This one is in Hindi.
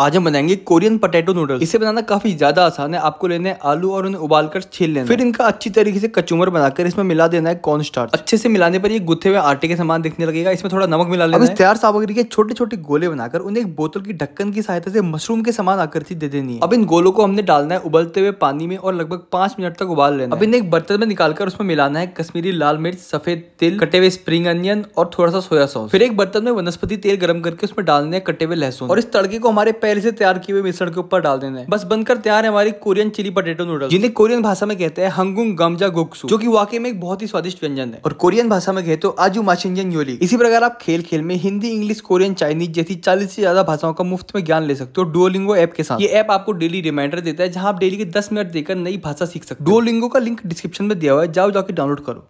आज हम बनाएंगे कोरियन पोटैटो नूडल्स इसे बनाना काफी ज्यादा आसान है आपको लेने आलू और उन्हें उबाल कर छील लेना फिर इनका अच्छी तरीके से कचूमर बनाकर इसमें मिला देना है कॉर्न स्टार्ट अच्छे से मिलाने पर ये गुथे हुए आटे के समान दिखने लगेगा इसमें थोड़ा नमक मिला लेना तैयार सामग्री के छोटे छोटे गोले बनाकर उन्हें एक बोतल की ढक्कन की सहायता से मशरूम के समान आकृति दे देनी है अब इन गोलों को हमने डालना है उबलते हुए पानी में और लगभग पांच मिनट तक उबाल लेना अब इन्हें एक बर्तन में निकालकर उसमें मिलाना है कश्मीरी लाल मिर्च सफेद तिल कटे हुए स्प्रिंग अनियन और थोड़ा सा सोया सॉस फिर एक बर्तन में वनस्पति तेल गर्म करके उसमें डालने कटे हुए लहसुन और इस तड़के को हमारे पहले से तैयार किए हुए मिश्रण के ऊपर डाल देना है बस बनकर तैयार है हमारी कोरियन चिली पोटेटो नूडल जिन्हें कोरियन भाषा में कहते हैं हंगुंग गमजा गुक्सू जो की वाकई में एक बहुत ही स्वादिष्ट व्यंजन है और कोरियन भाषा में कहते हो आजू माशिंजन योली इसी प्रकार आप खेल खेल में हिंदी इंग्लिश कोरियन चाइनीज जैसी चालीस से ज्यादा भाषाओं का मुफ्त में ज्ञान ले सकते हो डुओलिंगो ऐप के साथ ये ऐप आपको डेली रिमाइंडर देता है जहाँ आप डेली के दस मिनट देकर नई भाषा सीख सकते हो डुओलिंगो का लिंक डिस्क्रिप्शन में दिया हुआ है जाओ जाके डाउनलोड करो